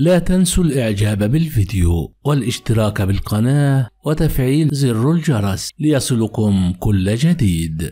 لا تنسوا الاعجاب بالفيديو والاشتراك بالقناة وتفعيل زر الجرس ليصلكم كل جديد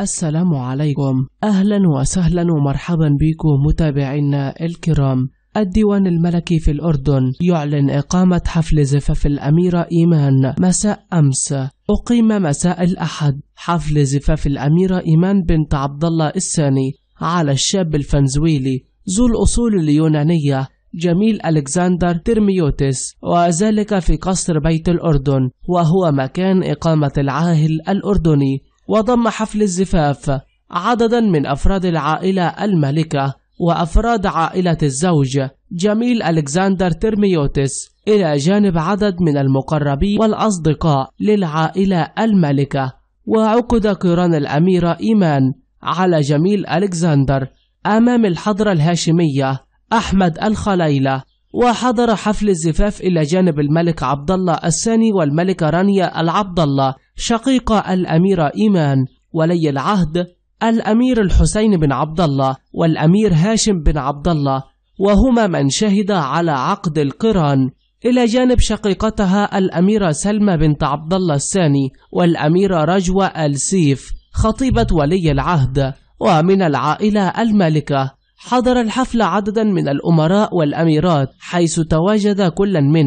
السلام عليكم أهلا وسهلا ومرحبا بكم متابعينا الكرام الديوان الملكي في الأردن يعلن إقامة حفل زفاف الأميرة إيمان مساء أمس أقيم مساء الأحد حفل زفاف الأميرة إيمان بنت عبد الله الثاني على الشاب الفنزويلي ذو الأصول اليونانية جميل ألكسندر ترميوتس وذلك في قصر بيت الأردن وهو مكان إقامة العاهل الأردني وضم حفل الزفاف عددا من أفراد العائلة الملكة وأفراد عائلة الزوج جميل ألكسندر ترميوتس إلى جانب عدد من المقربين والأصدقاء للعائلة الملكة وعقد قران الأميرة إيمان على جميل ألكسندر أمام الحضرة الهاشمية أحمد الخليلة وحضر حفل الزفاف إلى جانب الملك عبد الله الثاني والملكة رانيا العبد الله شقيقة الأميرة إيمان ولي العهد الأمير الحسين بن عبد الله والأمير هاشم بن عبد الله وهما من شهد على عقد القران إلى جانب شقيقتها الأميرة سلمى بنت عبد الله الثاني والأميرة رجوة السيف خطيبة ولي العهد ومن العائلة المالكة حضر الحفل عددا من الأمراء والأميرات حيث تواجد كل من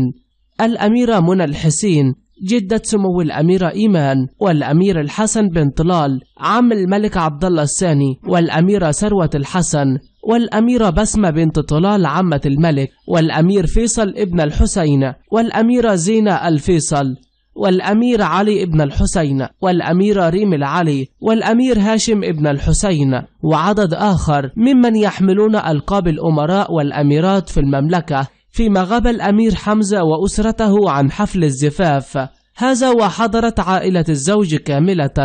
الأميرة منى الحسين جدة سمو الأميرة إيمان والأمير الحسن بن طلال عم الملك عبد الله الثاني والأميرة ثروة الحسن والأميرة بسمة بنت طلال عمة الملك والأمير فيصل ابن الحسين والأميرة زينة الفيصل والأمير علي ابن الحسين والأميرة ريم العلي والأمير هاشم ابن الحسين وعدد آخر ممن يحملون ألقاب الأمراء والأميرات في المملكة فيما غاب الأمير حمزة وأسرته عن حفل الزفاف هذا وحضرت عائلة الزوج كاملة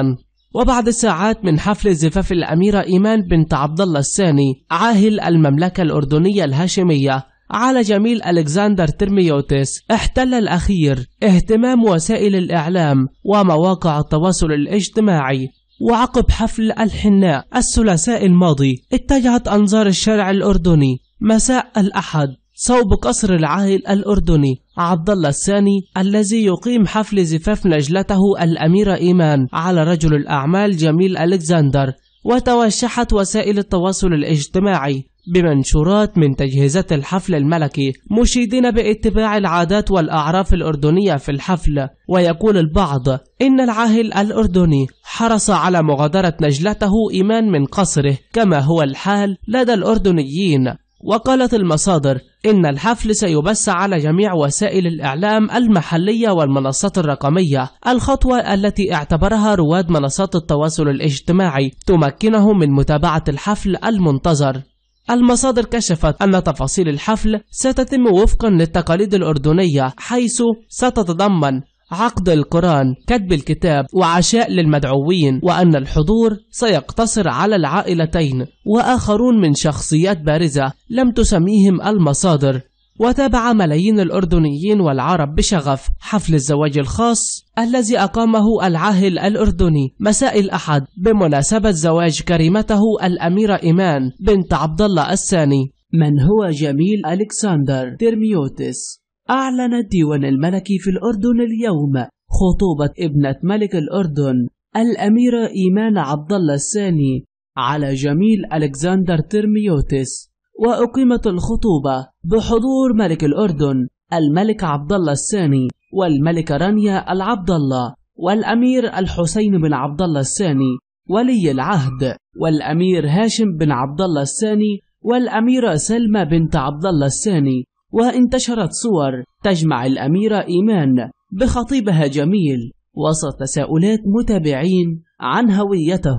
وبعد ساعات من حفل زفاف الأميرة إيمان بنت عبد الله الثاني عاهل المملكة الأردنية الهاشمية على جميل ألكسندر ترميوتس احتل الأخير اهتمام وسائل الإعلام ومواقع التواصل الاجتماعي وعقب حفل الحناء الثلاثاء الماضي اتجهت أنظار الشارع الأردني مساء الأحد صوب قصر العاهل الأردني عبد الله الثاني الذي يقيم حفل زفاف نجلته الأميرة إيمان على رجل الأعمال جميل ألكسندر وتوشحت وسائل التواصل الاجتماعي بمنشورات من تجهيزات الحفل الملكي مشيدين باتباع العادات والأعراف الأردنية في الحفل ويقول البعض إن العاهل الأردني حرص على مغادرة نجلته إيمان من قصره كما هو الحال لدى الأردنيين وقالت المصادر إن الحفل سيبث على جميع وسائل الإعلام المحلية والمنصات الرقمية الخطوة التي اعتبرها رواد منصات التواصل الاجتماعي تمكنهم من متابعة الحفل المنتظر المصادر كشفت أن تفاصيل الحفل ستتم وفقا للتقاليد الأردنية حيث ستتضمن عقد القرآن كتب الكتاب وعشاء للمدعوين وأن الحضور سيقتصر على العائلتين وآخرون من شخصيات بارزة لم تسميهم المصادر وتابع ملايين الأردنيين والعرب بشغف حفل الزواج الخاص الذي أقامه العاهل الأردني مساء الأحد بمناسبة زواج كريمته الأميرة إيمان بنت عبد الله الثاني من هو جميل ألكسندر ترميوتس أعلن الديوان الملكي في الأردن اليوم خطوبة ابنة ملك الأردن الأميرة إيمان عبد الله الثاني على جميل ألكسندر ترميوتس وأقيمت الخطوبة بحضور ملك الأردن الملك عبد الله الثاني والملكة رانيا العبد الله والأمير الحسين بن عبد الله الثاني ولي العهد والأمير هاشم بن عبد الله الثاني والأميرة سلمى بنت عبد الله الثاني وانتشرت صور تجمع الأميرة إيمان بخطيبها جميل وسط تساؤلات متابعين عن هويته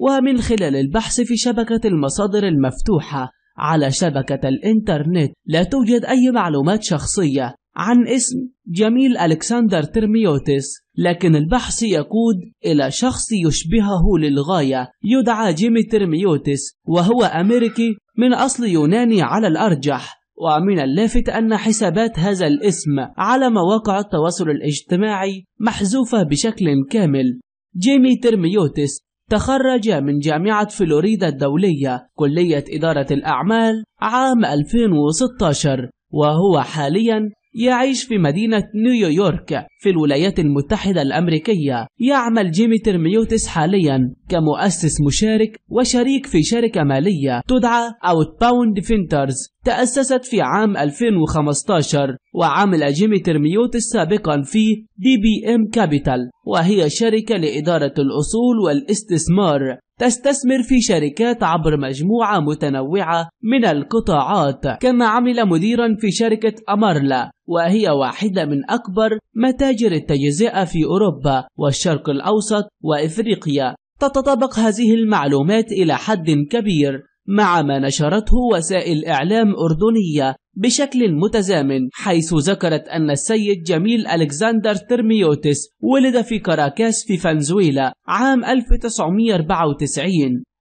ومن خلال البحث في شبكة المصادر المفتوحة على شبكة الإنترنت لا توجد أي معلومات شخصية عن اسم جميل ألكسندر ترميوتس لكن البحث يقود إلى شخص يشبهه للغاية يدعى جيمي ترميوتس وهو أمريكي من أصل يوناني على الأرجح ومن اللافت أن حسابات هذا الاسم على مواقع التواصل الاجتماعي محذوفة بشكل كامل جيمي ترميوتس تخرج من جامعة فلوريدا الدولية كلية إدارة الأعمال عام 2016 وهو حاليا يعيش في مدينة نيويورك في الولايات المتحدة الأمريكية يعمل جيمي ترميوتس حاليا كمؤسس مشارك وشريك في شركة مالية تدعى Outbound Finters تأسست في عام 2015 وعمل جيمي ترميوتس سابقا في DBM بي ام كابيتال وهي شركة لإدارة الأصول والاستثمار تستثمر في شركات عبر مجموعة متنوعة من القطاعات كما عمل مديرا في شركة أمارلا وهي واحدة من أكبر متاجر التجزئة في أوروبا والشرق الأوسط وإفريقيا تتطابق هذه المعلومات إلى حد كبير مع ما نشرته وسائل إعلام أردنية بشكل متزامن حيث ذكرت أن السيد جميل ألكسندر ترميوتس ولد في كاراكاس في فنزويلا عام 1994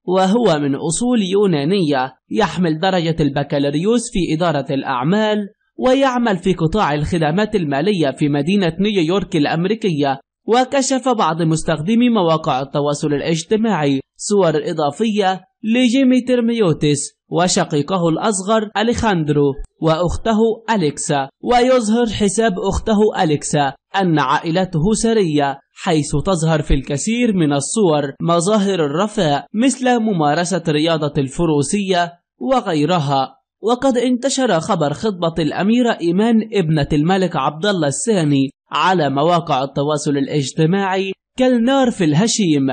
وهو من أصول يونانية يحمل درجة البكالوريوس في إدارة الأعمال ويعمل في قطاع الخدمات المالية في مدينة نيويورك الأمريكية وكشف بعض مستخدمي مواقع التواصل الاجتماعي صور إضافية ترميوتس وشقيقه الأصغر أليخاندرو وأخته أليكسا ويظهر حساب أخته أليكسا أن عائلته سرية حيث تظهر في الكثير من الصور مظاهر الرفاء مثل ممارسة رياضة الفروسية وغيرها وقد انتشر خبر خطبة الأميرة إيمان ابنة الملك عبد الله الثاني على مواقع التواصل الاجتماعي كالنار في الهشيم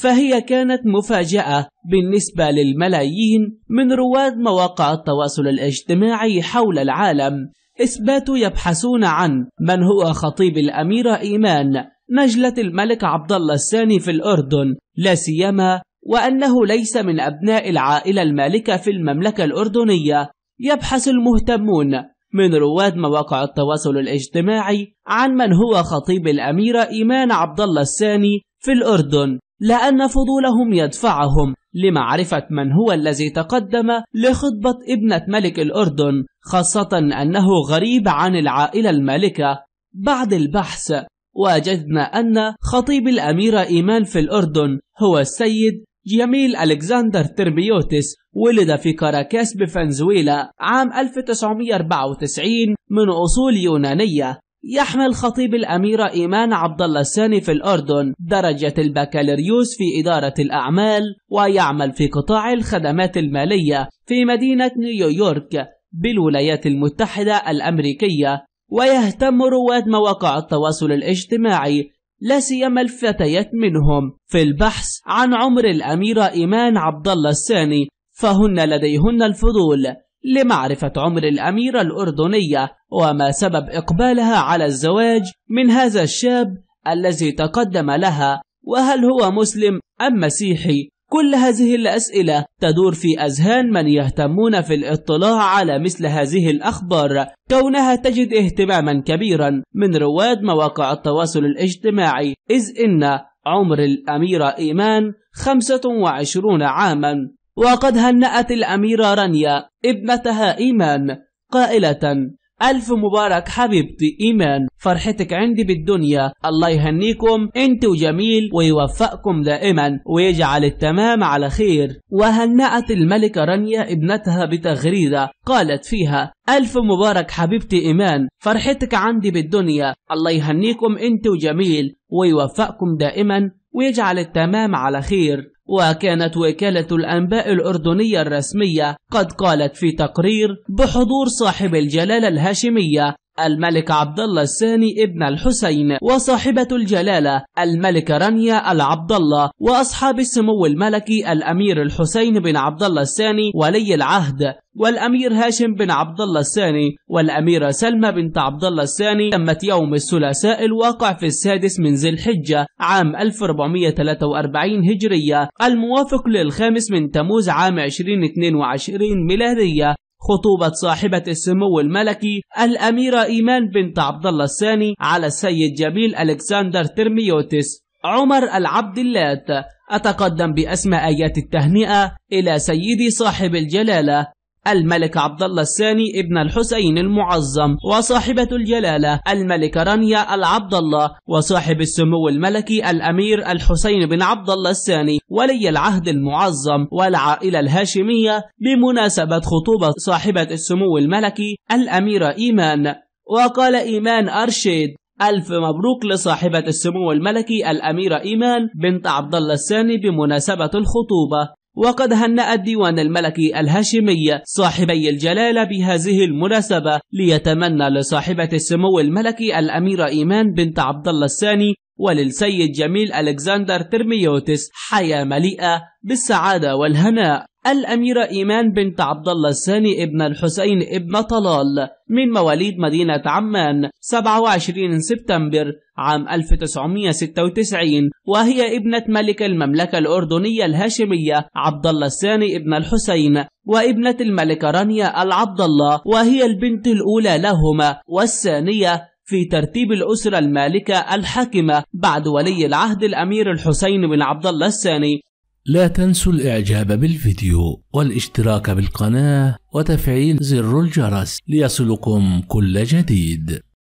فهي كانت مفاجأة بالنسبة للملايين من رواد مواقع التواصل الاجتماعي حول العالم إثبات يبحثون عن من هو خطيب الأميرة إيمان نجلة الملك عبد الله الثاني في الأردن لا سيما وأنه ليس من أبناء العائلة المالكة في المملكة الأردنية يبحث المهتمون من رواد مواقع التواصل الاجتماعي عن من هو خطيب الأميرة إيمان عبد الله الثاني في الأردن لأن فضولهم يدفعهم لمعرفة من هو الذي تقدم لخطبة ابنة ملك الأردن خاصة أنه غريب عن العائلة المالكة بعد البحث وجدنا أن خطيب الأميرة إيمان في الأردن هو السيد جميل ألكسندر تربيوتس ولد في كاراكاس بفنزويلا عام 1994 من أصول يونانية يحمل خطيب الأميرة إيمان عبد الله الثاني في الأردن درجة البكالوريوس في إدارة الأعمال ويعمل في قطاع الخدمات المالية في مدينة نيويورك بالولايات المتحدة الأمريكية ويهتم رواد مواقع التواصل الاجتماعي لا سيما الفتيات منهم في البحث عن عمر الأميرة إيمان عبد الله الثاني فهن لديهن الفضول لمعرفة عمر الأميرة الأردنية وما سبب إقبالها على الزواج من هذا الشاب الذي تقدم لها وهل هو مسلم أم مسيحي كل هذه الأسئلة تدور في أذهان من يهتمون في الاطلاع على مثل هذه الأخبار كونها تجد اهتماما كبيرا من رواد مواقع التواصل الاجتماعي إذ إن عمر الأميرة إيمان 25 عاما وقد هنأت الأميرة رانيا ابنتها إيمان قائلة ألف مبارك حبيبتي إيمان فرحتك عندي بالدنيا الله يهنيكم أنت وجميل ويوفقكم دائما ويجعل التمام على خير وهنأت الملكة رانيا ابنتها بتغريدة قالت فيها ألف مبارك حبيبتي إيمان فرحتك عندي بالدنيا الله يهنيكم أنت وجميل ويوفقكم دائما ويجعل التمام على خير وكانت وكالة الأنباء الأردنية الرسمية قد قالت في تقرير بحضور صاحب الجلالة الهاشمية الملك عبد الله الثاني ابن الحسين وصاحبة الجلالة الملكة رانيا العبد الله وأصحاب السمو الملكي الأمير الحسين بن عبد الله الثاني ولي العهد والأمير هاشم بن عبد الله الثاني والأميرة سلمى بنت عبد الله الثاني تمت يوم الثلاثاء الواقع في السادس من ذي الحجة عام 1443 هجرية الموافق للخامس من تموز عام 2022 ميلادية خطوبة صاحبة السمو الملكي الأميرة إيمان بنت عبد الله الثاني على السيد جميل ألكسندر ترميوتس عمر اللات أتقدم بأسماء آيات التهنئة إلى سيدي صاحب الجلالة الملك عبد الله الثاني ابن الحسين المعظم وصاحبة الجلالة الملكة رانيا العبد الله وصاحب السمو الملكي الأمير الحسين بن عبد الله الثاني ولي العهد المعظم والعائلة الهاشمية بمناسبة خطوبة صاحبة السمو الملكي الأميرة إيمان وقال إيمان أرشيد ألف مبروك لصاحبة السمو الملكي الأميرة إيمان بنت عبد الله الثاني بمناسبة الخطوبة وقد هنأ الديوان الملكي الهاشمي صاحبي الجلالة بهذه المناسبة ليتمنى لصاحبة السمو الملكي الأميرة إيمان بنت عبد الله الثاني وللسيد جميل ألكسندر ترميوتس حياة مليئة بالسعادة والهناء الأميرة إيمان بنت عبد الله الثاني ابن الحسين ابن طلال من مواليد مدينة عمان 27 سبتمبر عام 1996 وهي ابنة ملك المملكة الأردنية الهاشمية عبد الله الثاني ابن الحسين وابنة الملكة رانيا العبد الله وهي البنت الأولى لهما والثانية في ترتيب الأسرة المالكة الحاكمة بعد ولي العهد الأمير الحسين بن عبد الله الثاني لا تنسوا الاعجاب بالفيديو والاشتراك بالقناة وتفعيل زر الجرس ليصلكم كل جديد